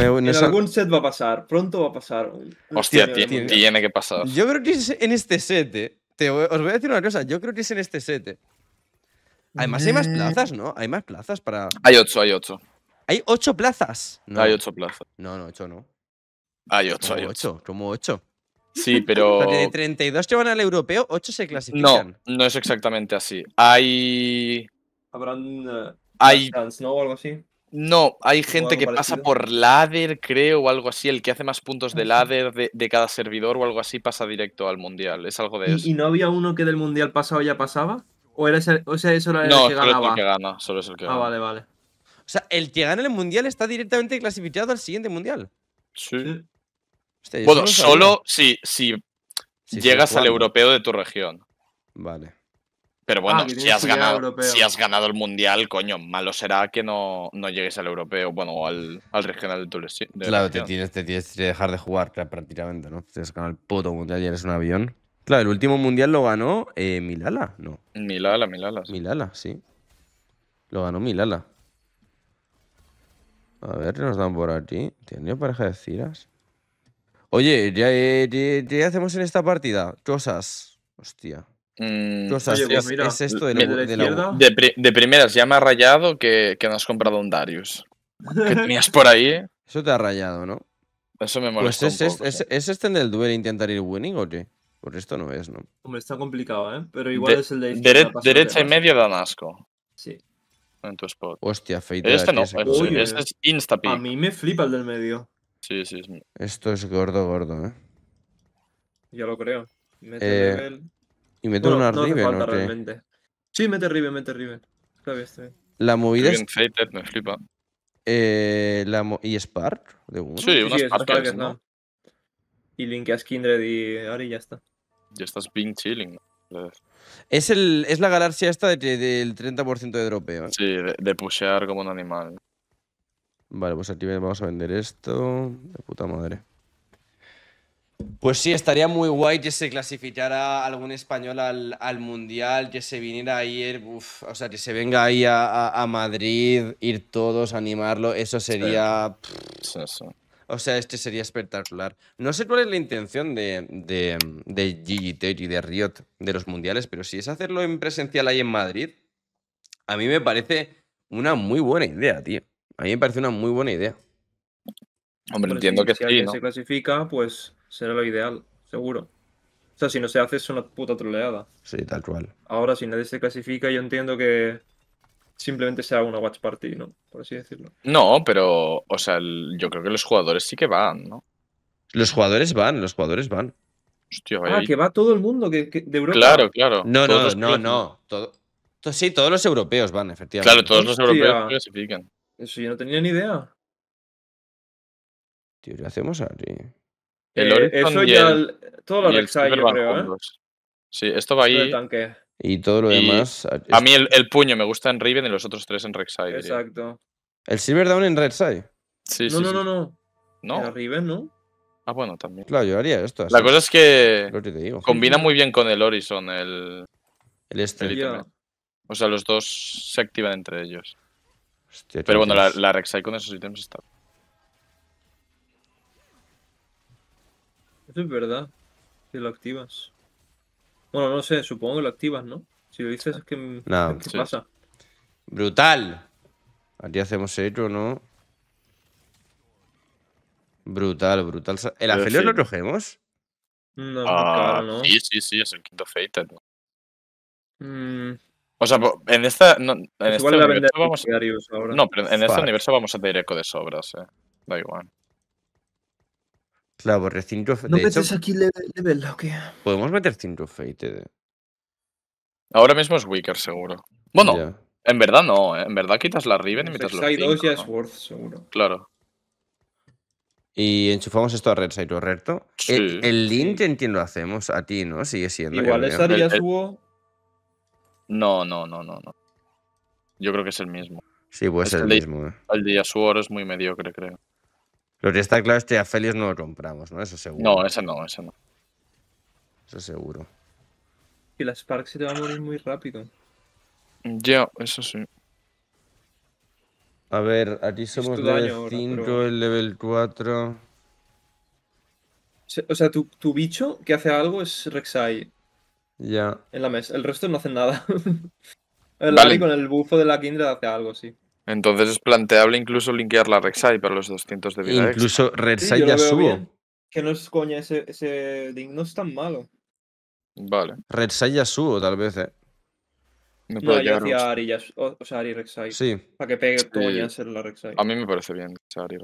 en algún set va a pasar, pronto va a pasar. Hostia, tiene, que pasar. Yo creo que es en este set, eh. Te, os voy a decir una cosa, yo creo que es en este set. Eh. Además, hay más mm. plazas, ¿no? Hay más plazas para. Hay ocho, hay ocho. Hay ocho plazas. No. Hay ocho plazas. No, no, ocho no. Hay ocho, hay ocho. Como ocho. Sí, pero. de 32 que van al europeo, 8 se clasifican. No, no es exactamente así. Hay. Habrán. Eh, hay. ¿no? algo así. No, hay gente que pasa por ladder, creo, o algo así. El que hace más puntos de ladder de, cada servidor o algo así pasa directo al mundial. Es algo de eso. ¿Y no había uno que del mundial pasado ya pasaba? ¿O, era o sea, eso era el que ganaba? No, que gana. el que ah, vale, vale. O sea, el que gana el mundial está directamente clasificado al siguiente mundial. Sí. bueno, solo, si, si llegas al europeo de tu región. Vale. Pero ah, bueno, si, has ganado, el mundial, coño, malo será que no, llegues al europeo, bueno, al, regional de Toulouse. Claro, te tienes, que dejar de jugar prácticamente, ¿no? Te has ganado el puto mundial y eres un avión. Claro, el último mundial lo ganó eh, Milala, ¿no? Milala, Milala. Milala, sí. Lo ganó Milala. A ver, nos dan por aquí. ¿Tenía pareja de Ciras? Oye, ¿qué eh, hacemos en esta partida cosas. Hostia. Mm, pues ¿Qué es, esto de, la de, de, primeras, ya me ha rayado que, que no has comprado un Darius. Que tenías por ahí. Eso te ha rayado, ¿no? Eso me pues molesta. Pues es, este en el duel intentar ir winning o qué? Por pues esto no es, ¿no? Hombre, está complicado, ¿eh? Pero igual es el de Derecha y medio dan asco. Sí. En tu spot. Hostia, feita Este no, este Uy, este es insta A mí me flipa el del medio. Sí, sí. Esto es gordo, gordo, ¿eh? Ya lo creo. Mete eh... Y mete una no ¿no? Sí, mete Riven, mete Riven. La movida me flipa. Eh, ¿Y Spark? De uno? Sí, unas Spark, ¿no? Y linkeas Kindred y Ari y ya está. Ya estás being chilling. Es, el, es la galaxia esta del de, 30% de dropeo. ¿eh? Sí, de, de, pushear como un animal. Vale, pues aquí vamos a vender esto. De puta madre. Pues sí, estaría muy guay que se clasificara algún español al, Mundial, que se viniera ahí, o sea, que se venga ahí a, Madrid, ir todos, animarlo, eso sería... O sea, este sería espectacular. No sé cuál es la intención de, de, Gigi y de Riot de los Mundiales, pero si es hacerlo en presencial ahí en Madrid, a mí me parece una muy buena idea, tío. A mí me parece una muy buena idea. Hombre, entiendo que si alguien se clasifica, pues será lo ideal, seguro. O sea, si no se hace es una puta troleada. Sí, tal cual. Ahora, si nadie se clasifica, yo entiendo que simplemente sea una watch party, ¿no? Por así decirlo. No, pero, o sea, yo creo que los jugadores sí que van, ¿no? Los jugadores van, los jugadores van. Hostia, ah, vaya. Ah, que va todo el mundo que, de Europa. Claro, claro. No, no, no, no. Todo, sí, todos los europeos van, efectivamente. Claro, todos los europeos clasifican. Eso yo no tenía ni idea. Tío, ¿qué hacemos aquí? El eh, y ya. El, todo lo ¿eh? Sí, esto va ahí. Y todo lo demás. Ah, a mí el, puño me gusta en Riven y los otros tres en Rek'Sai. Exacto. ¿El Silver Down en Rek'Sai? Sí, no, sí. No, no, no. ¿No? Riven, ¿no? Ah, bueno, también. Claro, yo haría esto. La cosa es que, combina muy bien con el Horizon, el. El este. o sea, los dos se activan entre ellos. Pero bueno, la, la con esos ítems está. es verdad. Si lo activas. Bueno, no sé, supongo que lo activas, ¿no? Si lo dices es que. Mm, ¿Qué pasa? ¡Brutal! Aquí hacemos hecho, ¿no? Brutal, brutal. ¿El Afelio lo cogemos? No, ah, claro, no. Sí, sí, sí, es el quinto Fater. Mm. O sea, en esta. No, en pues este universo vamos, a... ahora. no pero en este universo vamos a tener eco de sobras, eh. Da igual. Claro, ¿No metes aquí level, level qué? Podemos meter Think of Fate. Eh. Ahora mismo es Wicker, seguro. Bueno, en verdad no. Eh. En verdad quitas la Riven y pues metes los Hay 2 ya es Worth, seguro. Claro. Y enchufamos esto a red recto. El, el link entiendo lo hacemos a ti, ¿no? Sigue siendo. Igual es a No, no, no, no, no. Yo creo que es el mismo. Sí, puede ser el, mismo. Eh. El de Yasuo es muy mediocre, creo. Lo que está claro es que a Felios no lo compramos, ¿no? Eso seguro. No, eso no, eso no. Eso seguro. Y la Spark se te va a morir muy rápido. Ya, eso sí. A ver, aquí somos level 5, el level 4. O sea, tu, bicho que hace algo es Rek'Sai. Ya. En la mesa. El resto no hace nada. el vale. con el bufo de la Kindred hace algo, sí. Entonces es planteable incluso linkear la Rek'Sai para los 200 de vida. Incluso Rek'Sai sí, ya Que no es coña, ese, ese Ding no es tan malo. Vale. Rek'Sai ya tal vez, ¿eh? No, no yo Ari, ya, o, sea, Ari Rek'Sai. Sí. Para que pegue sí. ser la Rek'Sai. A mí me parece bien que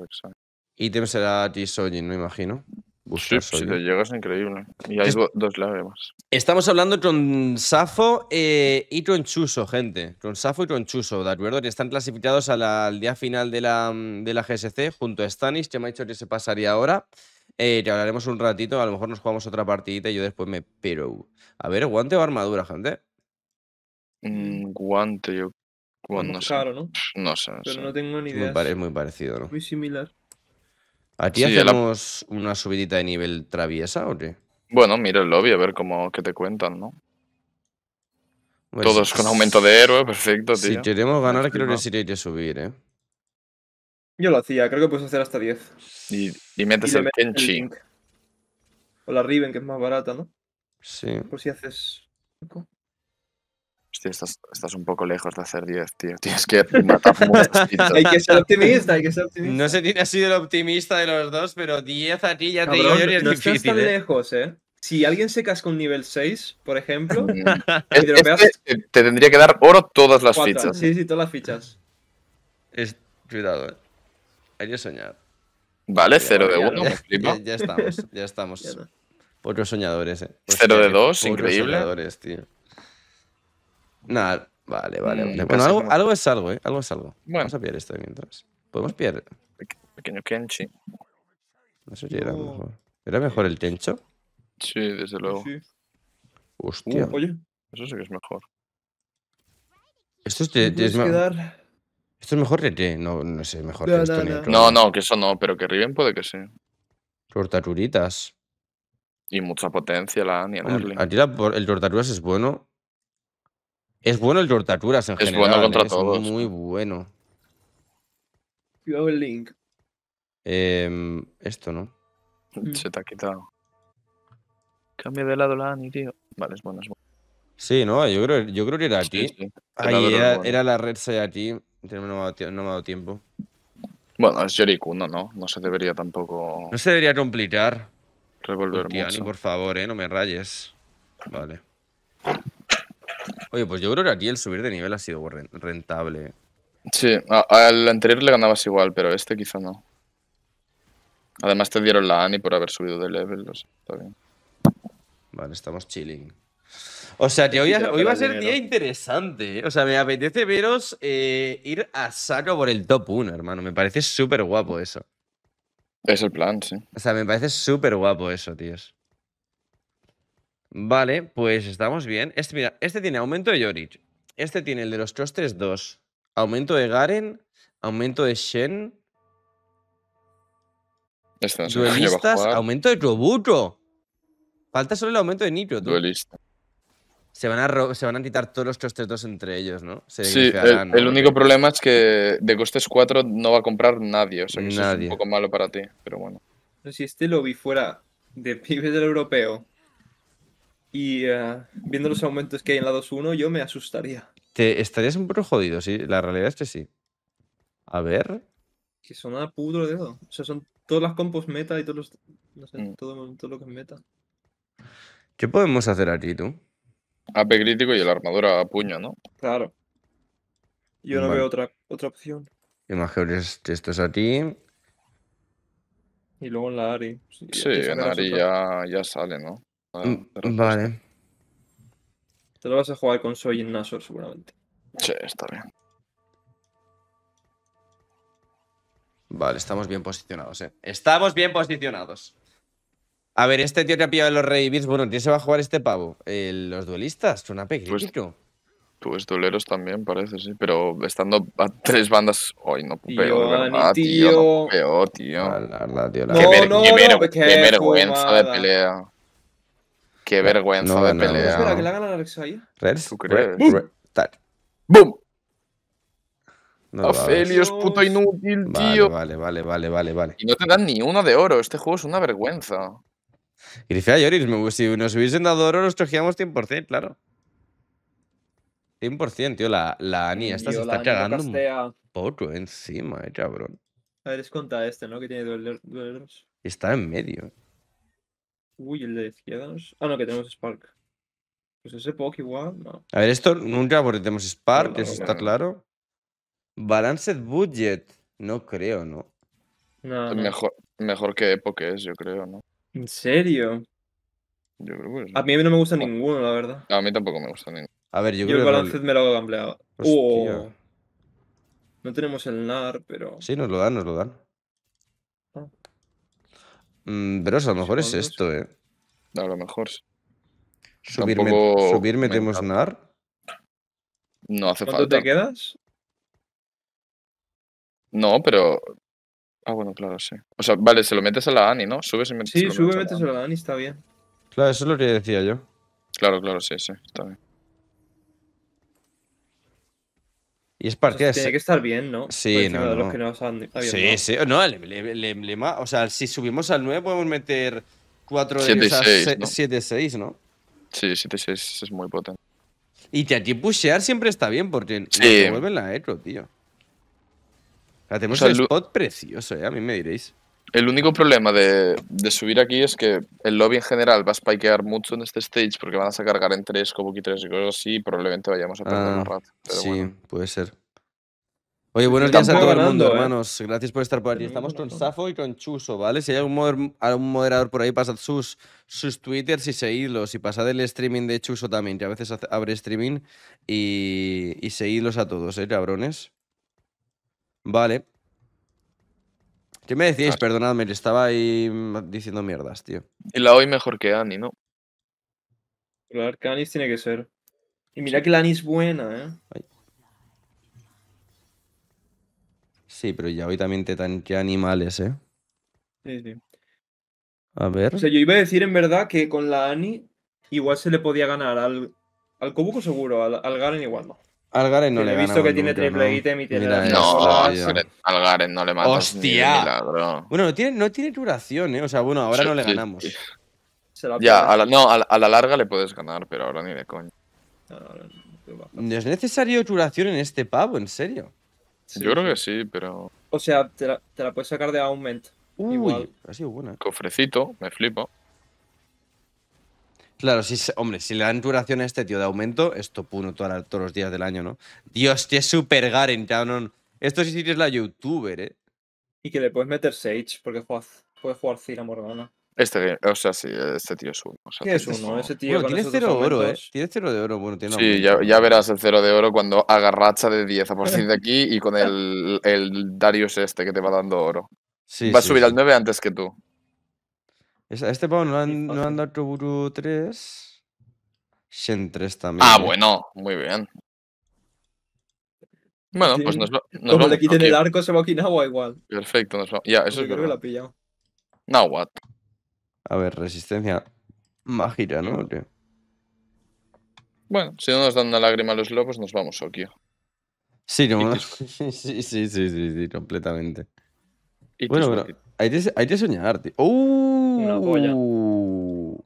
Ítem será t me imagino sí, si te llegas, increíble. Y hay dos dos lágrimas. Estamos hablando con Safo eh, y Tronchuso, gente. Con Safo y Tronchuso, ¿de acuerdo? Que están clasificados al día final de la, de la GSC junto a Stanis, que me ha dicho que se pasaría ahora. Eh, hablaremos un ratito, a lo mejor nos jugamos otra partidita y yo después me... Pero... A ver, guante o armadura, gente. Mm, guante, yo... no sé. ¿no? No sé. Pero no tengo ni idea. es muy parecido, ¿no? Muy similar. ¿Aquí sí, hacemos una subidita de nivel traviesa o qué? Bueno, mira el lobby a ver cómo que te cuentan, ¿no? Pues Todos con aumento de héroe, perfecto, tío. Si queremos ganar, creo que sí hay que subir, ¿eh? Yo lo hacía, creo que puedes hacer hasta 10. Y, metes el Kenchi. o la Riven, que es más barata, ¿no? Sí. Por si haces. Hostia, estás, un poco lejos de hacer 10, tío. Tienes que matar Hay que ser optimista, hay que ser optimista. No sé si ha sido el optimista de los dos, pero 10 a ti ya te digo yo no, es difícil. Estás tan ¿eh? lejos, eh. Si alguien se casca un nivel 6, por ejemplo, te, tendría que dar oro todas las fichas. Sí, sí, todas las fichas. cuidado, eh. Hay que soñar. Vale, 0 de 1, ya, ya, estamos, ya estamos. Otros soñadores, eh. 0 de 2, increíble. soñadores, tío. Nada, vale, vale, mm, Bueno, algo, es algo, ¿eh? Algo es algo. Vamos a pillar esto mientras. ¿Podemos pillar? Pequeño Kenchi. No sé era mejor. ¿Era mejor el Tencho? Sí, desde luego. Hostia. Uh, oye. Eso sí que es mejor. Esto es, de, Esto es mejor que te. No, no sé, mejor que esto. No, no, que eso no, pero que Riven puede que sí. Tortaturitas. Y mucha potencia la Annie. el Tortaturas es bueno, es bueno el Tortaturas en es general. Bueno contra ¿eh? es todos. Muy, bueno. Cuidado el link. Eh, esto, ¿no? Mm. Se te ha quitado. Cambia de lado la Ani, tío. Vale, es bueno, es bueno. Sí, no, yo creo, yo creo que era aquí. Ahí era, la red aquí. No me, ha dado, no me ha dado tiempo. Bueno, es Jericuno, ¿no? No se debería tampoco. No se debería complicar. Revolver mucho. por favor, eh, no me rayes. Vale. Oye, pues yo creo que aquí el subir de nivel ha sido rentable. Sí, al anterior le ganabas igual, pero este quizá no. Además te dieron la Ani por haber subido de level, o sea, está bien. Vale, estamos chilling. O sea que hoy, va a ser día interesante. ¿eh? O sea, me apetece veros eh, ir a saco por el top 1, hermano. Me parece súper guapo eso. Es el plan, sí. O sea, me parece súper guapo eso, tíos. Vale, pues estamos bien. Este, mira, este tiene aumento de Yorich. Este tiene el de los costes 2. Aumento de Garen. Aumento de Shen. Este Duelistas. Aumento de robuto. Falta solo el aumento de Nitro, tú. Se van, a se van a quitar todos los costes 2 entre ellos, ¿no? sí, el, único problema es que de costes 4 no va a comprar nadie. O sea que eso es un poco malo para ti, pero bueno. si este lobby fuera de pibes del europeo y eh, viendo los aumentos que hay en la 2-1 yo me asustaría. Te estarías un poco jodido, sí. La realidad es que sí. A ver. Que son a pudro dedo. O sea, son todas las compos meta y todos los. No sé, mm. todo, lo que es meta. ¿Qué podemos hacer aquí, tú? AP crítico y la armadura a puño, ¿no? Claro. Yo no veo otra, otra opción. que esto es a ti. Y luego en la Ari. sí, en la Ari ya sale, ¿no? Ah, mm, vale. Te lo vas a jugar con Soy y Nasor, seguramente. Sí, está bien. Vale, estamos bien posicionados, eh. Estamos bien posicionados. A ver, este tío que ha pillado los Rey bueno, ¿quién se va a jugar este pavo? Eh, los duelistas, suena pequeño. Pues tú pues dueleros también, parece, sí. Pero estando a tres bandas. hoy no tío. tío. No no, no, qué vergüenza de pelea. Qué vergüenza de pelea. Espera, que le hagan Alexa ahí. ¿Reds? ¿Tú crees? ¡Bum! ¡Bum! No Ofelios, puto inútil, tío. Vale, vale, vale, vale, vale. Y no te dan ni uno de oro. Este juego es una vergüenza. y Yoris, si nos hubiesen dado oro, nos cogíamos 100%, claro. 100%, tío. La, la se está cagando un poco encima, eh, cabrón. A ver, es contra este, ¿no? Que tiene dolores Está en medio. Uy, el de izquierda. Ah, no, que tenemos Spark. Pues ese Poke igual, no. A ver, esto nunca porque tenemos Spark, eso está claro. Balanced Budget. No creo, ¿no? Mejor, mejor que Poke es, yo creo, ¿no? ¿En serio? Yo creo que A mí no me gusta ninguno, la verdad. A mí tampoco me gusta ninguno. A ver, yo, yo el Balanced me lo hago gambleado. Oh. no tenemos el NAR, pero. Sí, nos lo dan, nos lo dan. Mm, pero a lo mejor es esto, ¿eh? A lo mejor. Subirme, metemos nar NAR? No hace falta. ¿Tú te quedas? No, pero. Ah, bueno, claro, sí. O sea, vale, se lo metes a la Ani, ¿no? Subes y Sí, sube, metes a la Ani, está bien. Claro, eso es lo que decía yo. Claro, claro, sí, sí, está bien. Y es partida. Sí, tiene que estar bien, ¿no? Sí, no, los que sí, sí. No, el, emblema, o sea, si subimos al 9 podemos meter 4 de 7-6, ¿no? Sí, 7-6 es muy potente. Y aquí pushear siempre está bien porque sí. vuelven la eco, tío. La tenemos el spot precioso, ¿eh? A mí me diréis. El único problema de, subir aquí es que el lobby en general va a spikear mucho en este stage porque van a sacar Garen 3, Kobuki 3 y cosas así y probablemente vayamos a perder la ah, rat. sí, puede ser. Oye, buenos días a todo el mundo, ¿eh? hermanos. Gracias por estar por aquí. Estamos con Safo y con Chuso, ¿vale? Si hay algún, moderador por ahí, pasad sus, sus twitters y seguidlos. Y pasad el streaming de Chuso también, que a veces abre streaming. Y, y seguidlos a todos, ¿eh, cabrones? Vale. ¿Qué me decíais? Perdonadme, estaba ahí mm, diciendo mierdas, tío. Y la hoy mejor que Annie, ¿no? Claro, que Anis tiene que ser. Y mira que la Annie es buena, ¿eh? Sí, pero ya hoy también te que animales, ¿eh? Sí, sí. A ver. O sea, yo iba a decir en verdad que con la Ani igual se le podía ganar al, al Kobuko seguro, al Garen igual no. Algaren no le ha He visto que tiene triple ítem ¿no? y tiene. no, al no le mata. ¡Hostia! Bueno, no tiene, no tiene duración, ¿eh? O sea, bueno, ahora no le ganamos. ya, a la, no, a la, larga le puedes ganar, pero ahora ni de coño. es necesario duración en este pavo, en serio. Yo creo que sí, pero. O sea, te la, puedes sacar de Aument. Uy, ha sido buena. Cofrecito, me flipo. Claro, sí, hombre, si le dan duración a este tío de aumento, esto puno todos los días del año, ¿no? Dios, tío, es súper Garen, Esto sí es la youtuber, ¿eh? Y que le puedes meter Sage, porque puede jugar Cira Morgana. Este, o sea, sí, este tío es uno. es este uno? Ese tío tiene cero de oro, ¿eh? Tiene cero de oro. Bueno, tiene sí, ya, verás el cero de oro cuando agarracha de 10 a partir de aquí y con el, Darius este que te va dando oro. Sí, va a subir al 9 antes que tú este pavo no han, dado Toburu 3. Shen 3 ah, también. Ah, bueno, muy bien. Bueno, pues nos, lo, nos Como le quiten el arco, se va a Okinawa igual. Perfecto, nos lo, Ya, eso es creo que lo ha pillado. Now what? A ver, resistencia mágica, ¿no? Bueno, si no nos dan una lágrima a los lobos, nos vamos, Okio. Sí, no, sí, sí, sí, sí, sí, completamente bueno, pero hay que soñar, tío. ¡Uh!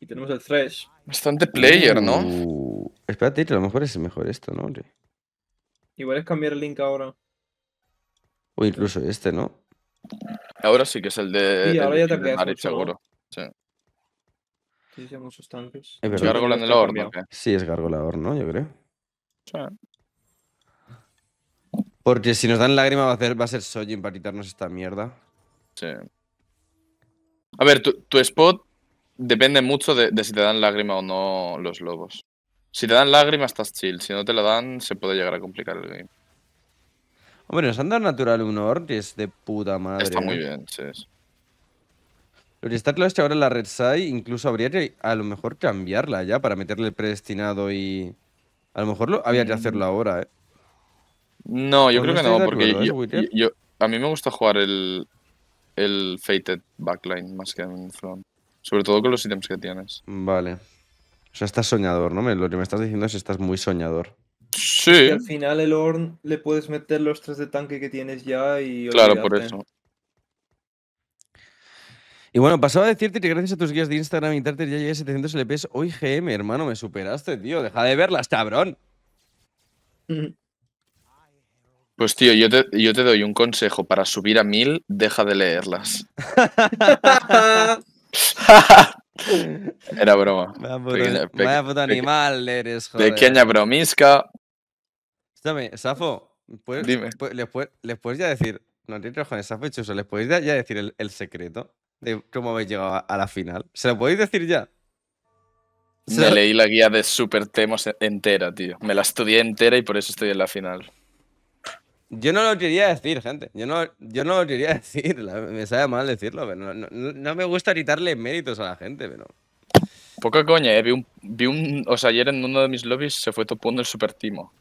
Y tenemos el Thresh. Bastante player, ¿no? Uh. espérate, a lo mejor es mejor esto, ¿no? Igual es cambiar el link ahora. O incluso este, ¿no? Ahora sí que es el de. Sí, ahora ya te Sí. Es gargola en el horno. Sí, es gargola horno, yo creo. sea... Porque si nos dan lágrima va a ser, va a ser Sojin para quitarnos esta mierda. Sí. A ver, tu, spot depende mucho de, si te dan lágrima o no los lobos. Si te dan lágrima estás chill, si no te la dan se puede llegar a complicar el game. Hombre, nos han dado Natural Honor, que es de puta madre. Está muy ¿eh? bien, sí. Lo que está claro es que ahora la Red incluso habría que a lo mejor cambiarla ya para meterle el predestinado y... A lo mejor había que hacerlo mm. ahora, ¿eh? No, yo creo que no, porque eh, yo, a mí me gusta jugar el, el Fated Backline más que en Front. Sobre todo con los ítems que tienes. Vale. O sea, estás soñador, ¿no? Lo que me estás diciendo es que estás muy soñador. Sí. al final el Horn le puedes meter los tres de tanque que tienes ya y. Claro, por eso. Y bueno, pasaba a decirte que gracias a tus guías de Instagram y Twitter ya llegué a 700 LPs. Hoy GM, hermano, me superaste, tío. Deja de verlas, cabrón. Pues tío, yo te, doy un consejo. Para subir a mil, deja de leerlas. Era broma. Vaya puto, animal eres, joder. Pequeña bromisca. Escúchame, Safo, les, puedes, ya decir, no tienes con Safo y ¿les podéis ya decir el, secreto de cómo habéis llegado a, la final? ¿Se lo podéis decir ya? Me leí la guía de Super Temos entera, tío. Me la estudié entera y por eso estoy en la final. Yo no lo quería decir, gente. Yo no, yo no lo quería decir. me sabe mal decirlo, pero no, me gusta quitarle méritos a la gente, pero. Poca coña, eh. Vi un, O sea, ayer en uno de mis lobbies se fue topando el Super Timo.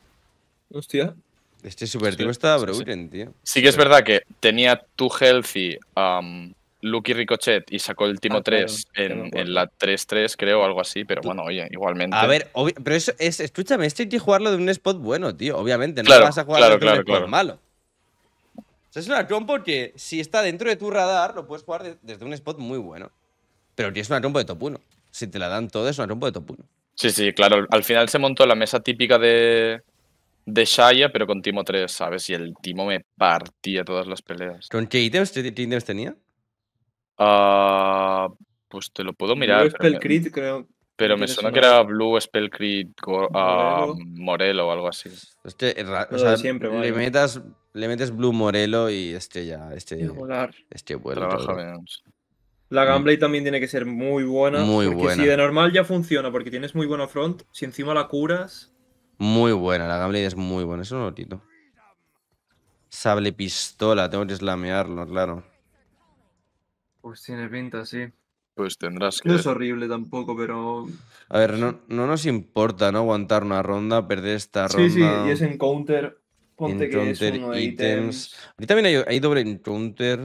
Hostia. Este Super Timo sí, estaba sí, tío. Sí que es verdad que tenía tu healthy. Um, Lucky Ricochet y sacó el Timo 3 ah, en, la 3-3, creo, algo así, pero bueno, oye, igualmente. A ver, pero eso es, escúchame, esto hay que jugarlo de un spot bueno, tío, obviamente, no vas a jugar de un spot malo. es una compo que si está dentro de tu radar, lo puedes jugar desde un spot muy bueno. Pero tienes es una compo de top 1. Si te la dan todo, es una compo de top 1. Sí, sí, claro. Al final se montó la mesa típica de, de Shaya, pero con Timo 3, ¿sabes? Y el Timo me partía todas las peleas. ¿Con qué ítems, qué ítems tenía? Ah, pues te lo puedo mirar. Spell creo. Pero me suena que era Blue Spell crit ah, Morelo o algo así. o sea, siempre, le, metas, le metes Blue Morelo y este ya. Este, este vuelo. La mm. Gamblade también tiene que ser muy buena. Muy porque buena. Si de normal ya funciona, porque tienes muy buena front, si encima la curas. Muy buena, la Gamblade es muy buena, eso es Sable pistola, tengo que slamearlo, claro. Pues tiene pinta, sí. Pues tendrás que. No es horrible tampoco, pero. A ver, no, no nos importa no aguantar una ronda, perder esta ronda. Sí, sí, y es encounter. Ponte que es uno de ítems. Aquí también hay, doble encounter.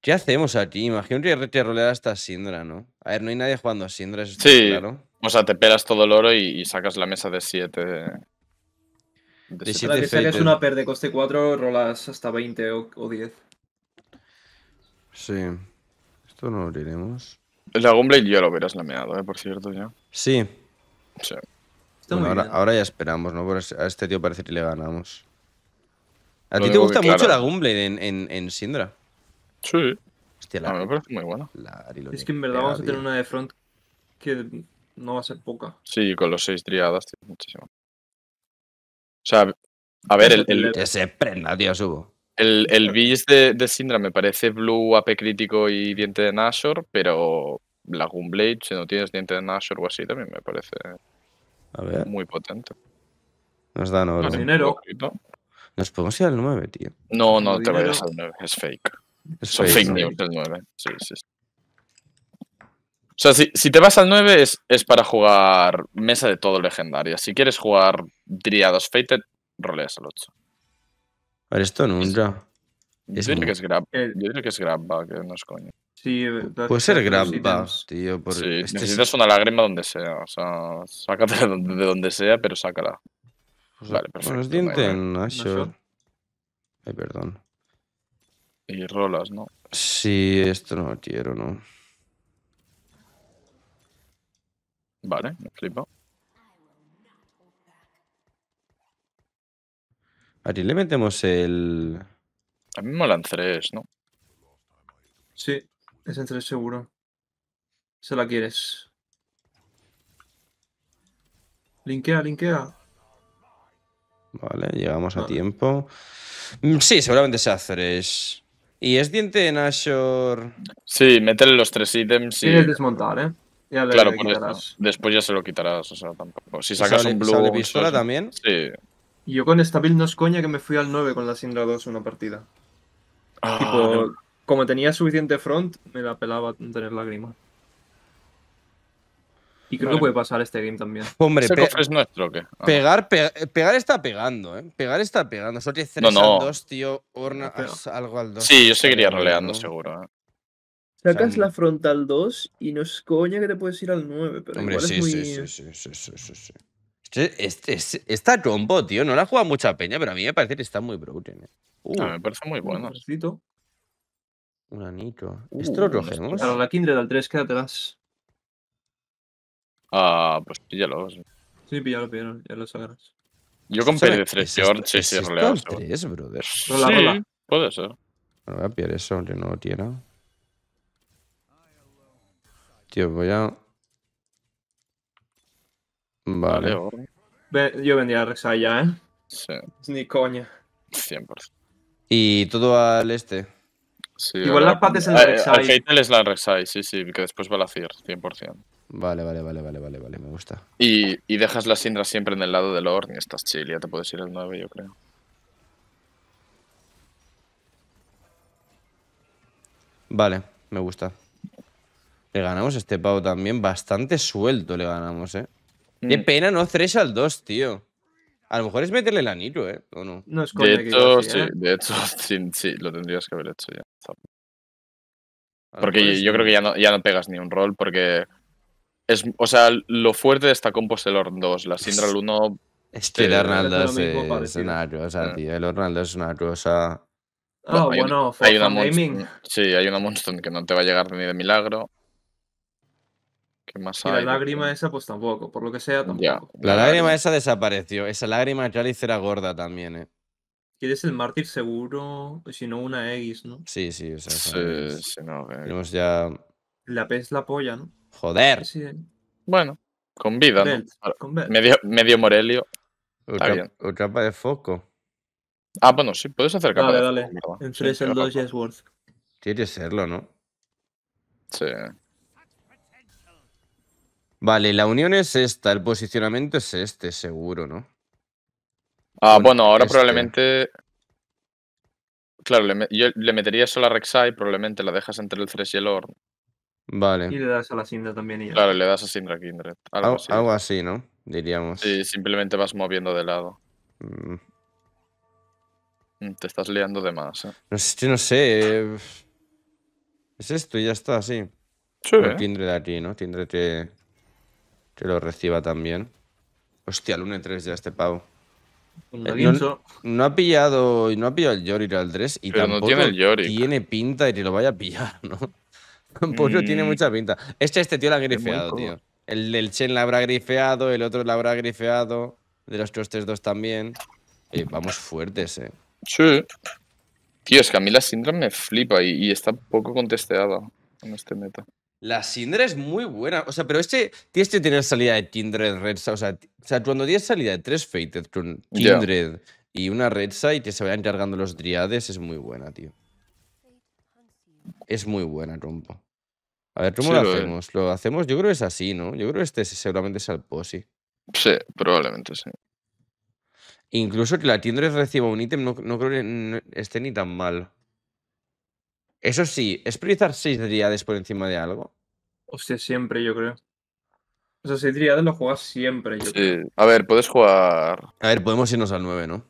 ¿Qué hacemos aquí? Imagino que te roleas hasta Sindra, ¿no? A ver, no hay nadie jugando a Sindra, sí. claro. O sea, te pelas todo el oro y, y sacas la mesa de 7 si la que sacas una per de coste 4, rolas hasta 20 o, 10. Sí. Esto no lo abriremos. La Goomblade ya lo verás lameado, ¿eh? por cierto, ya. Sí. ahora, ahora, ya esperamos, ¿no? Pues a este tío parece que le ganamos. ¿A ti te gusta mucho la Goomblade en, en, Sindra? Sí. Hostia, la, a mí me parece muy buena. es que en verdad vamos a tener una de front que no va a ser poca. Sí, con los seis triadas, tío, muchísimo. O sea, a ver, el. el que se prenda, tío, subo. El, el Beast de, de Syndra me parece Blue, AP crítico y diente de Nashor, pero la Blade, si no tienes diente de Nashor o así, también me parece a ver. muy potente. Nos dan oro. dinero. Nos podemos ir al 9, tío. No, no te vayas al 9, es fake. Es fake, news 9. sí, sí. O sea, si, si, te vas al 9 es, es para jugar mesa de todo legendaria. Si quieres jugar diría dos Fated, roleas al 8. ver, esto nunca. Es yo, que es grab, eh, yo diría que es grabba, que no es coño. Puede ser grabba, tío. Por sí, este necesitas una lágrima donde sea. O sea, sácate de donde sea, pero sácala. Pues vale, perfecto. Los dientes, Ay, perdón. Y rolas, ¿no? Sí, esto no lo quiero, ¿no? Vale, me flipa. Ari, le metemos el. A mí me en ¿no? Sí, es en 3 seguro. Se la quieres. Linkea, linkea. Vale, llegamos a tiempo. Mm, sí, seguramente sea 3. ¿Y es diente en Sí, métele los tres ítems y... desmontar, ¿eh? claro, después ya se lo quitarás, o sea, tampoco. Si sacas un blue... ¿Sale pistola también? Sí. Y yo con esta build no es coña que me fui al 9 con la Sindra 2 una partida. Ah, tipo, como tenía suficiente front, me la pelaba tener lágrimas. Y creo que puede pasar este game también. Hombre, es nuestro, ah, Pegar, pegar está pegando, ¿eh? Pegar está pegando. Solo tienes 3 al 2, tío. Horna, algo al 2. Sí, yo seguiría roleando, seguro, ¿eh? Sacas la frontal 2 y no es coña que te puedes ir al 9, pero es muy... sí, sí, sí, sí, sí, sí esta combo, tío, no la juega mucha peña, pero a mí me parece que está muy broken. Eh. Uh. me parece muy bueno. Un anito. ¿Esto lo cogemos? la Kindred al 3, quédatelas. Ah, pues píllalo. Sí, sí píllalo, píllalo, ya lo sacarás. Yo con de 3 George es, es, 3, brother. sí, puede ser. Bueno, voy a pillar eso, que no lo tiene. Tío, voy a... Vale. Yo, vendría a Rexai ya, ¿eh? Sí. Ni coña. 100%. ¿Y todo al este? Sí, Igual las partes en la El final es la Rexai, sí, sí, que después va la CIR, 100%. Vale, vale, vale, vale, vale, vale, me gusta. Y, dejas la Sindra siempre en el lado del Orn y estás chill, ya te puedes ir al 9, yo creo. Vale, me gusta. Le ganamos este pavo también, bastante suelto le ganamos, eh. Qué mm. pena, ¿no? al 2, tío. A lo mejor es meterle el anillo, ¿eh? ¿O no? es ¿eh? de hecho, sí, de hecho, sí, lo tendrías que haber hecho ya. Porque yo, creo que ya no, pegas ni un rol, porque. Es, o sea, lo fuerte de esta compo es el Horn 2. La Sindra 1. Es que el Horn 2 es, una cosa, eh. tío. El Horn 2 es una cosa. Ah, bueno, hay una Sí, hay una que no te va a llegar ni de milagro. ¿Qué y la lágrima esa, pues tampoco, por lo que sea, tampoco. Ya. La, lágrima esa desapareció. Esa lágrima Chalice era gorda también, ¿eh? ¿Quieres el mártir seguro? Pues, si no, una X, ¿no? Sí, sí, o sea. Sí, sí, no, eh. Tenemos ya. La pez la polla, ¿no? Joder. Sí, Bueno, con vida, Belt, ¿no? Con medio, Morelio. O, capa, de foco. Ah, bueno, sí, puedes hacer capa dale, de dale. foco. Dale, dale. En 3, el 2 ya es worth. Tiene que serlo, ¿no? Sí. Vale, la unión es esta, el posicionamiento es este, seguro, ¿no? Ah, bueno, ahora este. probablemente... Claro, yo le metería eso a Rek'Sai, probablemente la dejas entre el Thresh y el Orn. Vale. Y le das a la Syndra también. Y Claro, le das a Syndra Kindred. Algo, así. ¿no? Diríamos. Sí, simplemente vas moviendo de lado. Mm. Mm, te estás liando de más, ¿eh? No sé, eh, Es esto y ya está, sí. Sí. Kindred aquí, ¿no? Kindred que lo reciba también. Hostia, 1 3 ya este pavo. Eh, no, ha pillado no ha pillado el yori al 3 y Pero tampoco no tiene, el tiene pinta de que lo vaya a pillar, ¿no? Tampoco mm. tiene mucha pinta. Este, este tío lo ha grifeado, tío. El del Chen la habrá grifeado, el otro la habrá grifeado, de los costes 2 también. Eh, vamos fuertes, eh. Sí. Tío, es que a mí la síndrome me flipa y, y está poco contesteada en este meta. La Sindra es muy buena. O sea, pero este tienes que tener salida de Kindred, Red O sea, o sea cuando tienes salida de tres Fated con Kindred y una Red y que se vayan cargando los Driades, es muy buena, tío. Es muy buena, Trompo. A ver, ¿cómo lo, hacemos? Lo hacemos, yo creo que es así, ¿no? Yo creo que este seguramente es al posi. Sí, probablemente sí. Incluso que la Kindred reciba un ítem no creo que esté ni tan mal. Eso sí, ¿es priorizar seis triades por encima de algo? Hostia, siempre, yo creo. O sea, seis triades lo juegas siempre, yo sí. A ver, puedes jugar. A ver, podemos irnos al 9, ¿no?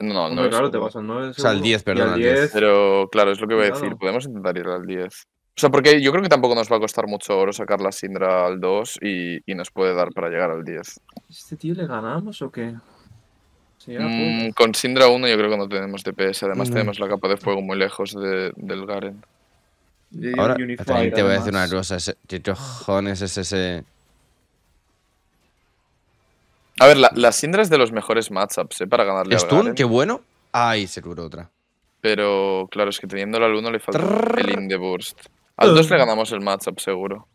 No, no. claro, te vas al 9. O sea, al 10, perdón. Al 10. Pero claro, es lo que voy a decir. Podemos intentar ir al 10. O sea, porque yo creo que tampoco nos va a costar mucho oro sacar la Sindra al 2 y, y nos puede dar para llegar al 10. ¿Este tío le ganamos o qué? Mm, con Sindra 1 yo creo que no tenemos DPS, además tenemos la capa de fuego muy lejos del Garen. Ahora te voy a decir una cosa, ¿qué cojones ese...? A ver, la, la, Sindra es de los mejores matchups, ¿eh? Para ganarle es a qué bueno. Ay, seguro otra. Pero claro, es que teniendo al 1 le falta el Indeburst burst. Al 2 le ganamos el matchup, seguro.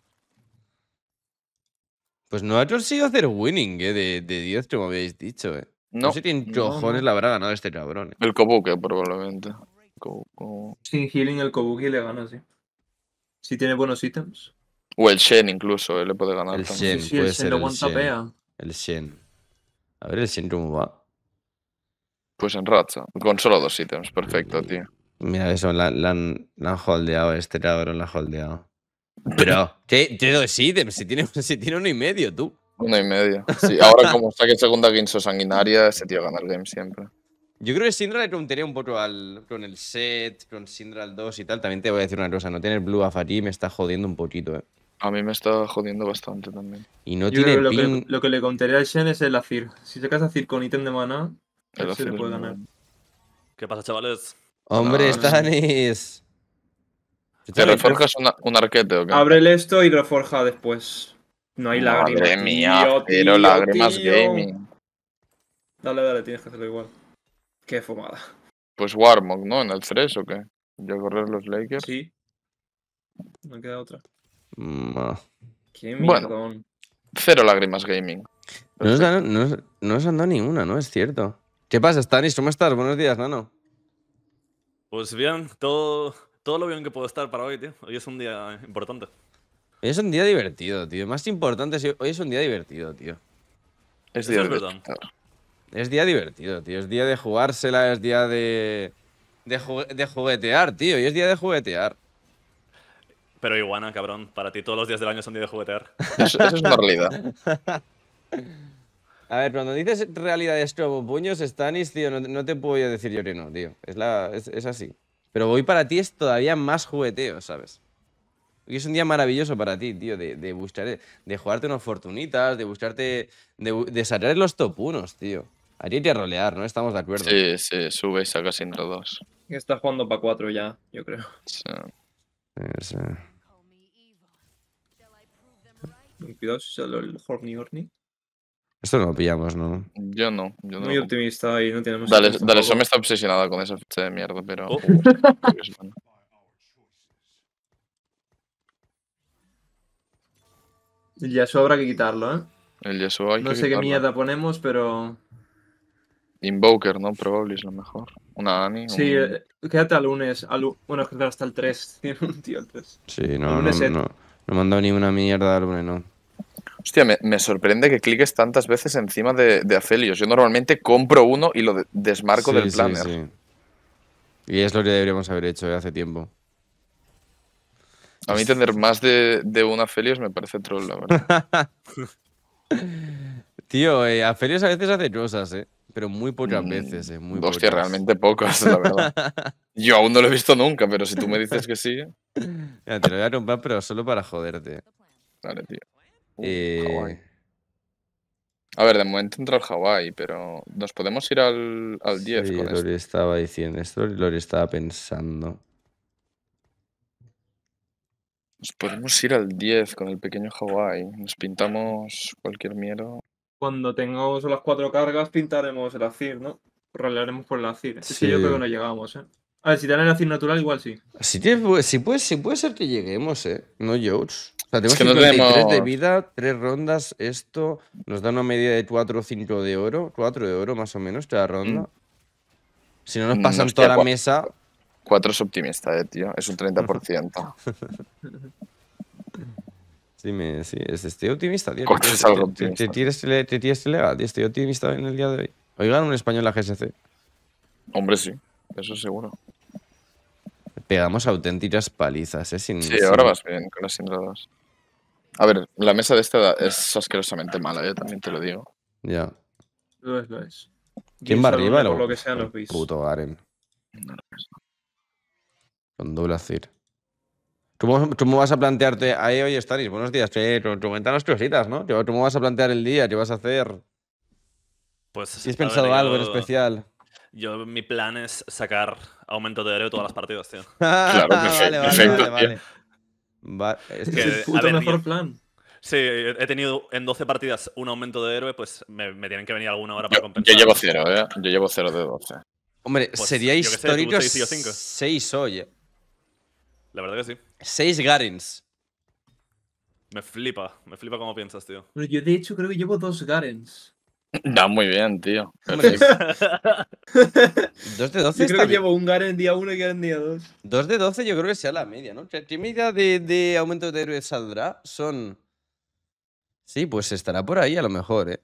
Pues no ha conseguido hacer winning, ¿eh? De, de como habéis dicho, ¿eh? No, sé si tiene cojones no, la habrá ganado este cabrón. Eh. El Kobuke, probablemente. Sin healing, el Kobuke le gana, sí. Si tiene buenos ítems. O el Shen, incluso, él eh, le puede ganar. El también. Shen, puede el Shen ser el Shen. el Shen. A ver, el Shen cómo va. Pues en racha. Con solo dos ítems, perfecto, eh, tío. Mira eso, la, han, han holdeado este cabrón, la han holdeado. Pero, Tiene dos ítems? Si si tiene uno y medio, tú. Una y media. ahora como está que segunda quince sanguinaria, ese tío gana el game siempre. Yo creo que Syndra le contaría un poco al, con el set, con Syndra al 2 y tal. También te voy a decir una cosa, no tener Blue a me está jodiendo un poquito, eh. A mí me está jodiendo bastante también. Y no tiene lo, que, le contaría al Shen es el Azir. Si sacas Azir con ítem de mana, se le puede ganar. ¿Qué pasa, chavales? ¡Hombre, Stanis! ¿Te, reforjas un arquete o qué? Ábrele esto y reforja después. No hay lágrimas. Madre mía, pero lágrimas gaming. Dale, dale, tienes que hacerlo igual. Qué fumada. Pues Warmog, ¿no? En el 3 o qué? ¿Ya correr los Lakers. Sí. No queda otra. Qué cero lágrimas gaming. No es han, no, no ¿no? Es cierto. ¿Qué pasa, Stanis? ¿Cómo estás? Buenos días, nano. Pues bien, todo, todo lo bien que puedo estar para hoy, tío. Hoy es un día importante. Hoy es un día divertido, tío. Más importante es hoy es un día divertido, tío. Es día divertido. Es día divertido, tío. Es día de jugársela, es día de. De, juguetear, tío. Hoy es día de juguetear. Pero iguana, cabrón. Para ti todos los días del año son día de juguetear. Eso, es una realidad. A ver, cuando dices realidad de como puños, Stanis, tío, no, te puedo decir yo que no, tío. Es, la, es así. Pero hoy para ti es todavía más jugueteo, ¿sabes? es un día maravilloso para ti, tío, de, buscar, de jugarte unas fortunitas, de buscarte, de, de sacar los top unos, tío. Hay que rolear, ¿no? Estamos de acuerdo. Sí, sí, sube y saca sin dos. Está jugando para cuatro ya, yo creo. Sí. sí, sí. Cuidado si sale el Horny Horny. Esto no lo pillamos, ¿no? Yo no. Yo Muy optimista y no tenemos. Dale, eso me está obsesionado con esa fecha de mierda, pero. Oh. El Yasuo habrá que quitarlo, ¿eh? El Yasuo hay no sé qué mierda ponemos, pero... Invoker, ¿no? Probable es lo mejor. Una Ani. Sí, eh, quédate al lunes. Al, bueno, quédate hasta el 3. tío el 3. Sí, no, no, no, no, me ni una mierda al lunes, no. Hostia, me, me, sorprende que cliques tantas veces encima de, de Aphelios. Yo normalmente compro uno y lo desmarco del planner. Sí, sí. Y es lo que deberíamos haber hecho eh, hace tiempo. A mí tener más de, de una Felios me parece troll, la verdad. Tío, eh, Felios a veces hace cosas, ¿eh? Pero muy pocas mm, veces, ¿eh? Muy hostia, realmente pocas, la verdad. Yo aún no lo he visto nunca, pero si tú me dices que sí. Ya, te lo voy a comprar, pero solo para joderte. Vale, tío. Uh, eh, a ver, de momento entra el Hawái, pero nos podemos ir al, al 10 sí, con esto. estaba diciendo, esto lo estaba pensando. Nos podemos ir al 10 con el pequeño Hawái. Nos pintamos cualquier miedo Cuando tengamos las cuatro cargas, pintaremos el Azir, ¿no? Rolearemos por el Azir. Es que yo creo que no llegamos, ¿eh? A ver, si te dan el Azir natural, igual sí. Si, pues, si, puede, si ser que lleguemos, ¿eh? No yo. O sea, tenemos es de vida, 3 rondas. Esto nos da una media de 4 o 5 de oro. 4 de oro más o menos cada ronda. Mm. Si no nos mm, pasan toda la mesa, 4 es optimista, eh, tío. Es un 30%. sí, me, sí, estoy optimista, tío. Cuatro es algo optimista. Te, tienes, te tío. Estoy optimista en el día de hoy. Oigan un español a GSC. Hombre, sí. Eso seguro. Pegamos auténticas palizas, ¿eh? sí, ahora vas bien con las entradas. A ver, la mesa de esta edad es asquerosamente mala, yo eh, también te lo digo. Ya. Lo es, lo es. ¿Quién va arriba? Lo, que sea, Puto Garen. No, con doble Tú ¿Cómo, vas a plantearte? Ahí, hoy Stanis, buenos días. Che, comentanos cositas, ¿no? ¿Cómo vas a plantear el día? ¿Qué vas a hacer? Pues. has pensado algo en especial. Yo, mi plan es sacar aumento de héroe todas las partidas, tío. claro, vale, vale, vale, es, que, es el mejor plan. Sí, he tenido en 12 partidas un aumento de héroe, pues me, tienen que venir alguna hora para compensar. Yo llevo cero, ¿eh? Yo llevo cero de 12. Hombre, pues, sería histórico 6 oye. Eh. La verdad que sí. Seis Garens. Me flipa, me flipa como piensas, tío. Pero yo de hecho creo que llevo dos Garens. Da muy bien, tío. dos de 12. Yo creo que llevo un Garen día 1 y Garen día 2. Dos de 12 yo creo que sea la media, ¿no? ¿Qué media de, aumento de héroes saldrá? Son... Sí, pues estará por ahí a lo mejor, ¿eh?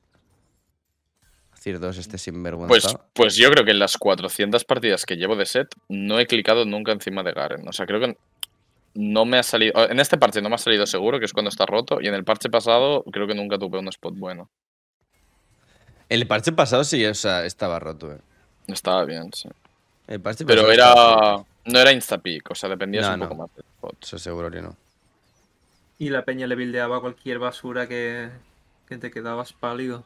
Decir dos este sinvergüenza. Pues, pues yo creo que en las 400 partidas que llevo de set no he clicado nunca encima de Garen. O sea, creo que no me ha salido. Ah, en este parche no me ha salido seguro, que es cuando está roto. Y en el parche pasado creo que nunca tuve un spot bueno. El parche pasado sí, o sea, estaba roto, eh. Estaba bien, sí. Pero era. No era instapick, o sea, dependía un poco más del spot. seguro que no. Y la peña le bildeaba cualquier basura que te quedabas pálido.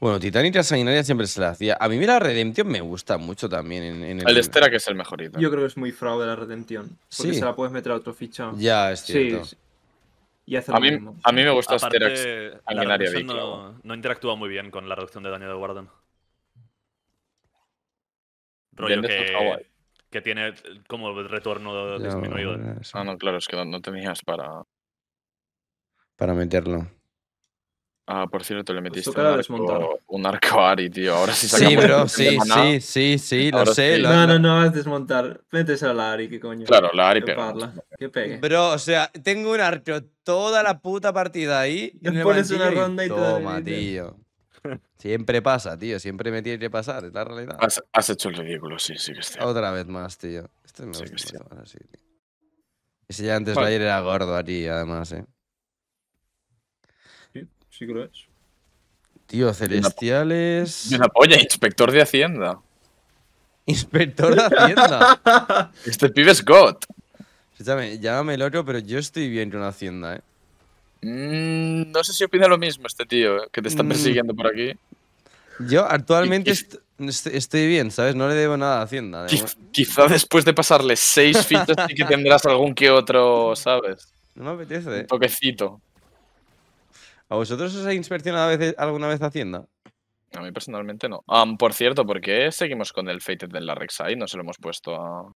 Bueno, Titanita Sanguinaria siempre se la hacía. A mí la Redemption me gusta mucho también. el, Estera, que es el mejorito. Yo creo que es muy fraude la Redemption. Porque sí. se la puedes meter a otro ficha. Ya, es cierto. Sí, Y a, mí, a mí me gusta Aparte, no, interactúa muy bien con la reducción de daño de Warden. Rollo que, tiene como retorno disminuido. ah, no, claro, es que no tenías para... Para meterlo. Ah, por cierto, le pues metiste un arco, un Ari, tío. Ahora sí Sí, bro, sí, sí, sí, sí, lo sé. Lo, no, no, no vas a desmontar. Métese a la Ari, qué coño. Claro, la Ari pega. Que pegue. Bro, o sea, tengo un arco toda la puta partida ahí. Y pones una ronda y, y Toma, tío. Siempre pasa, tío. Siempre me tiene que pasar, es la realidad. Has, hecho el ridículo, sí, sí que está. Otra vez más, tío. Este me gusta sí, que así, Ese ya antes de ayer era gordo aquí, además, eh. Sí creo eso. Tío, celestiales. Es una inspector de Hacienda. Inspector de Hacienda. este pibe es God. Escúchame, llámame el otro, pero yo estoy bien con Hacienda, eh. Mm, no sé si opina lo mismo este tío, eh, que te está mm. persiguiendo por aquí. Yo actualmente estoy bien, ¿sabes? No le debo nada a Hacienda. Quizá después de pasarle seis fichas sí que tendrás algún que otro, ¿sabes? No me apetece. Un toquecito. ¿A vosotros os ha inspeccionado a veces, alguna vez Hacienda? A mí personalmente no. por cierto, ¿por qué seguimos con el Fated de la y No se lo hemos puesto a,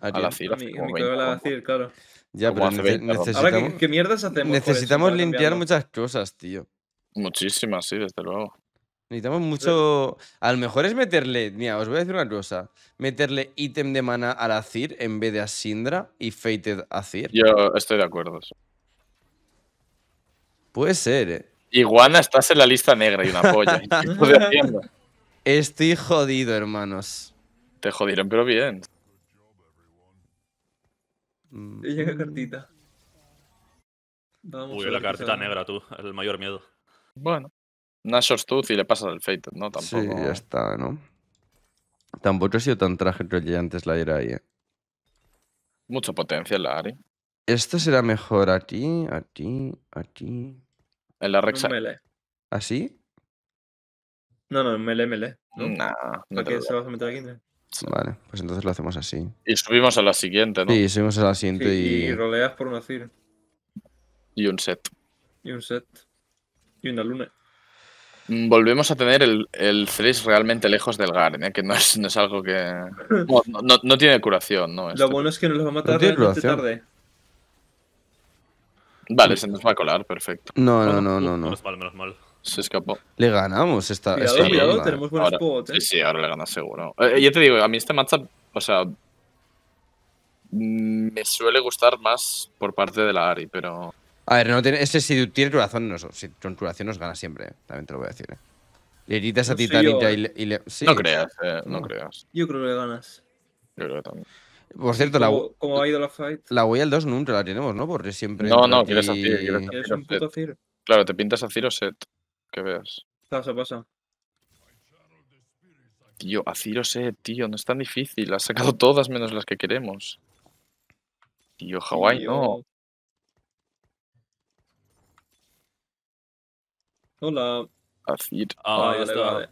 la CIR. A la CIR, claro. Ya, pero necesitamos... ¿qué, mierdas hacemos? Necesitamos limpiar muchas cosas, tío. Muchísimas, sí, desde luego. Necesitamos mucho... A lo mejor es meterle... Mira, os voy a decir una cosa. Meterle ítem de mana a la CIR en vez de a Sindra y Fated a CIR. Yo estoy de acuerdo. Puede ser, ¿eh? Iguana, estás en la lista negra y una polla. estoy jodido, hermanos. Te jodieron, pero bien. Mm. Llega cartita. Uy, la cartita negra, tú. El mayor miedo. Bueno. Nashor's Tooth y le pasas el Fated, ¿no? Tampoco. Sí, ya está, ¿no? Tampoco ha sido tan trágico el la era ahí, ¿eh? Mucho potencia en la Ari. Esto será mejor aquí? ¿Aquí? ¿Aquí? ti, a ti. En la rexa. ¿Así? ¿Ah, no, no, en melee, melee. No, no qué se vas a meter aquí? Vale, pues entonces lo hacemos así. Y subimos a la siguiente, ¿no? Sí, subimos a la siguiente y... Y roleas por una cir. Y un set. Y un set. Y una luna. Mm, volvemos a tener el, el Thresh realmente lejos del Garen, ¿eh? que no es, no es algo que. No, tiene curación, ¿no? Lo bueno es que nos los va a matar tarde. Vale, se nos va a colar, perfecto. No, no, no, no. no. Menos mal, menos mal. Se escapó. Le ganamos esta. tenemos eh. buenos Sí, eh. sí, ahora le ganas seguro. Eh, yo te digo, a mí este matchup, o sea. Mm, me suele gustar más por parte de la Ari, pero. A ver, no tiene, ese si tiene curación, si con curación nos gana siempre, también te lo voy a decir. Le quitas a no y No creas, no, no creas. Yo creo que le ganas. Yo creo que también. Por cierto, la, ¿Cómo ha ido la fight? La Wii al 2 nunca la tenemos, ¿no? Porque siempre. No, no, quieres a Ciro. un Claro, te pintas a Ciro set. Que veas. Pasa, pasa. Tío, a Ciro set, tío. No es tan difícil. Has sacado todas menos las que queremos. Tío, Hawái no. Hola. A Ciro. Ah, ya está.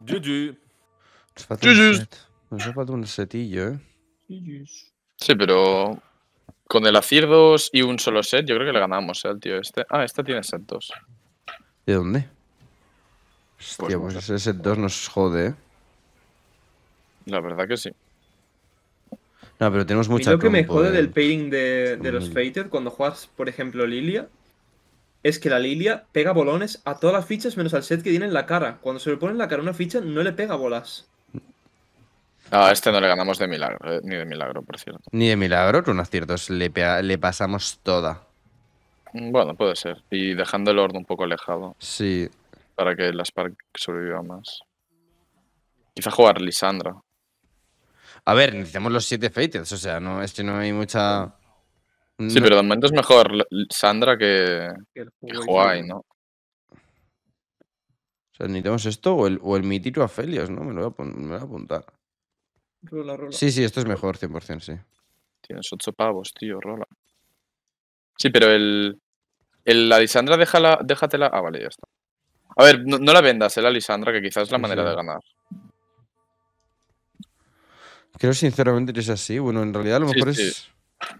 GG. Nos ha un un setillo, ¿eh? Sí, pero con el Acir 2 y un solo set, yo creo que le ganamos ¿eh, al tío este. Ah, este tiene set 2. ¿De dónde? Hostia, pues, pues ese set 2 nos jode, ¿eh? La verdad que sí. No, pero tenemos mucha Lo que me jode ¿eh? del painting de, de los Fated cuando juegas, por ejemplo, Lilia, es que la Lilia pega bolones a todas las fichas menos al set que tiene en la cara. Cuando se le pone en la cara una ficha, no le pega bolas a este no le ganamos de milagro, eh, ni de milagro, por cierto. Ni de milagro, con aciertos le, le pasamos toda. Mm, bueno, puede ser. Y dejando el horno un poco alejado. Sí. Para que la Spark sobreviva más. Quizá jugar Lisandra. A ver, necesitamos los siete Fates, o sea, no, es que no hay mucha. Sí, pero de momento es mejor Sandra que, que ¿no? O sea, necesitamos esto o el, o el Felias, ¿no? me lo voy a apuntar. Rola, rola. Sí, sí, esto es mejor, 100%, sí. Tienes 8 pavos, tío, rola. Sí, pero el. el la Lisandra, déjala, déjatela. Ah, vale, ya está. A ver, no, la vendas, el Lisandra, que quizás es la manera de ganar. Creo sinceramente que es así. Bueno, en realidad a lo mejor es.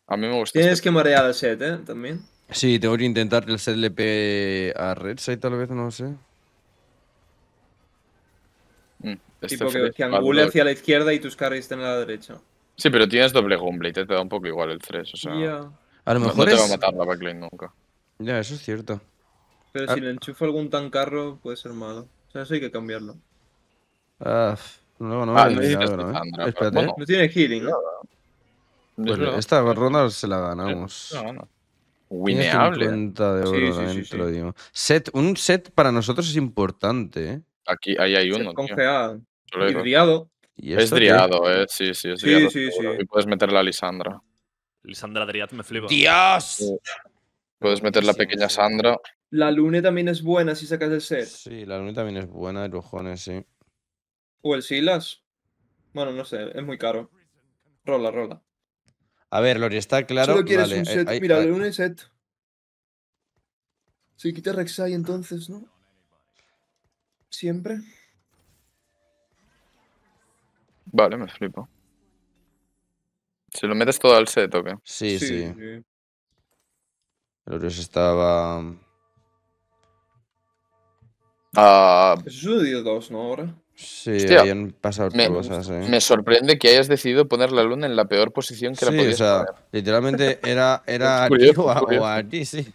A mí me gusta. Tienes este que marear el set, ¿eh? También. Sí, tengo que intentar el set le pegue a Redside, tal vez, no lo sé. Mm, este tipo que angule angule hacia la izquierda y tus carries estén a la derecha. Sí, pero tienes doble Gumble y te, te da un poco igual el 3, o sea. A lo mejor no, no te va a matar la backline nunca. Ya, eso es cierto. Pero si ah. le enchufo algún carro, puede ser malo. O sea, eso hay que cambiarlo. Ah, no, no, ah, no, ¿eh? no tiene healing, pues esta ronda se la ganamos. Eh, no, sí, sí, sí, Set, un set para nosotros es importante, ¿eh? Aquí, ahí hay uno. Congeado. Y driado. es driado, eh. Sí, sí, es sí, Sí, sí. Y puedes meter la Lisandra. Lisandra Driad me flipa. ¡Dios! Puedes meter la pequeña Sandra. La Lune también es buena si sacas el set. Sí, la Lune también es buena de lujones, sí. O el Silas. Bueno, no sé, es muy caro. Rola, rola. A ver, Lori, está claro. Solo quieres un eh, set. Mira, la Lune es set. Si quitas Rek'Sai entonces, ¿no? siempre. Vale, me flipo. Si lo metes todo al set, ¿o qué? Sí, sí. sí. estaba. Um, ah Es ¿no? Ahora. Sí, pasado me, cosas. Me sorprende que hayas decidido poner la luna en la peor posición que la podías o sea, Literalmente era, era o a ti, sí.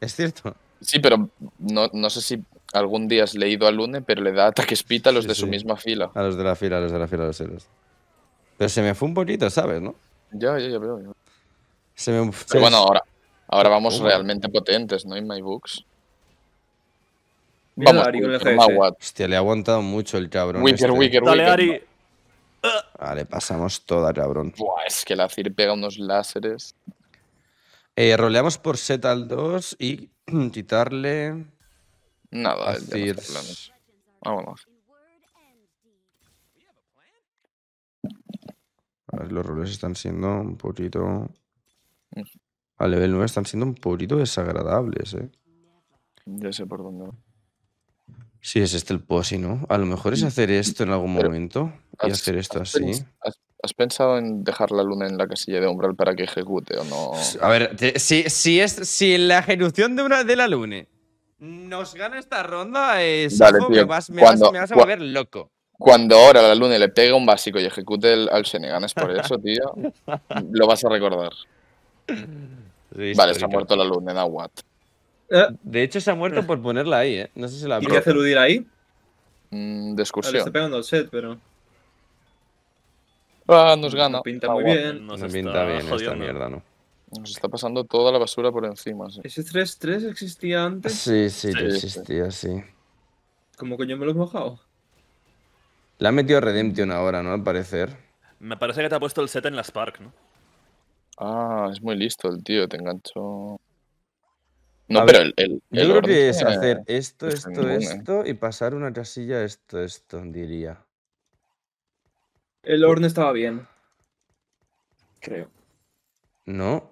Es cierto. Sí, pero no sé si algún día has leído al Lune, pero le da ataques pita a los de su misma fila. A los de la fila, a los de la fila, a los Pero se me fue un poquito, ¿sabes, no? Ya, ya, ya veo. Se me... Pero bueno, ahora, ahora oh, vamos oh. realmente potentes, ¿no? En My Books. Vamos, Ari Hostia, le ha aguantado mucho el cabrón. Wicker, este. Wicker, Dale, Ari. Vale, pasamos toda, cabrón. Buah, es que la Cir pega unos láseres. Eh, roleamos por set al 2 y quitarle. Nada, Planes. Vámonos. A ver, los roles están siendo un poquito... Mm. A nivel 9 están siendo un poquito desagradables, ¿eh? Ya sé por dónde va. Sí, es este el posi, ¿no? A lo mejor es mm. hacer esto en algún momento y hacer esto así. Has, pensado en dejar la luna en la casilla de umbral para que ejecute o no? A ver, si, si, es, si la ejecución de, una, de la luna nos gana esta ronda, es eh, me, vas, a mover loco. Cuando ahora la luna le pega un básico y ejecute al Seneganes por eso, tío, lo vas a recordar. vale, se ha muerto la luna da what eh. De hecho, se ha muerto por ponerla ahí, ¿eh? No sé si la ¿Y qué hace eludir ahí? Mm, de excursión. está pegando el set, pero. Ah, nos gana. pinta muy bien. Nos, bien esta mierda, ¿no? Nos está pasando toda la basura por encima. Sí. ¿Ese 3-3 existía antes? Sí, sí, existía, sí. ¿Cómo coño me lo he mojado? Le ha metido Redemption ahora, ¿no? Al parecer. Me parece que te ha puesto el set en la Spark, ¿no? Ah, es muy listo el tío, te engancho. No, pero el, el, Yo creo que es hacer esto, esto, ¿eh? esto y pasar una casilla esto, esto, diría. El horno estaba bien. Creo. No,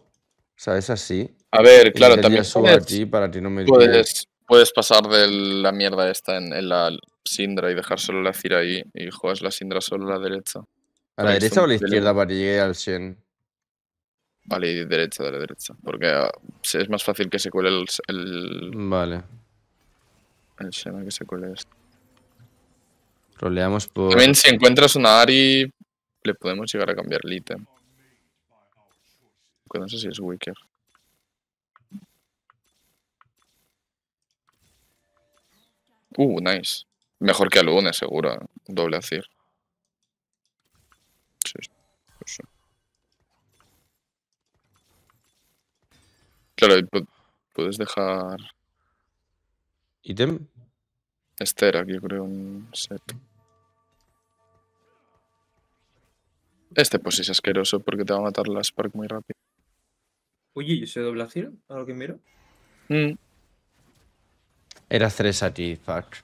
o sea, es así. A ver, claro, también puedes, para ti no me puedes, pasar de la mierda esta en, la Sindra y dejar solo la Cira ahí y juegas la Sindra solo a la derecha. ¿A la derecha o a la izquierda para que al 100? Vale, y derecha, de la derecha. Porque ah, es más fácil que se cuele el. el vale. El ver que se cuele esto. Roleamos por. También, si encuentras una Ari, le podemos llegar a cambiar el ítem no sé si es Wicker. Uh, nice. Mejor que a Luna, seguro. Doble acir. Pues sí, Claro, puedes dejar... ¿Item? Esther yo creo, un set. Este pues es asqueroso porque te va a matar la Spark muy rápido. Oye, ¿y dobla doble acero, a lo que miro. Mm. Era 3 ti, fuck.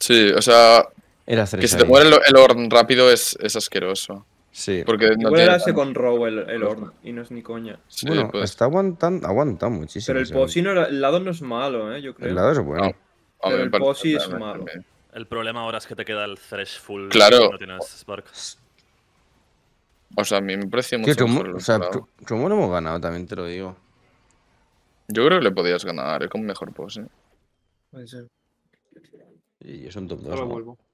Sí, o sea. Era 3 Que se te muere el, horn rápido es, asqueroso. Sí. Porque no Igual era con row el, el horn y no es ni coña. bueno, pues. está aguantando, aguanta muchísimo. Pero el posi no era, el lado no es malo, ¿eh? Yo creo. El lado es bueno. Pero el posi es malo. El problema ahora es que te queda el thresh full. Claro. no tienes spark. O sea, a mí me parece mucho o sea, ¿Cómo lo hemos ganado? También te lo digo. Yo creo que le podías ganar, es con mejor pose. Puede ser. Y es un top 2. Ahora vuelvo.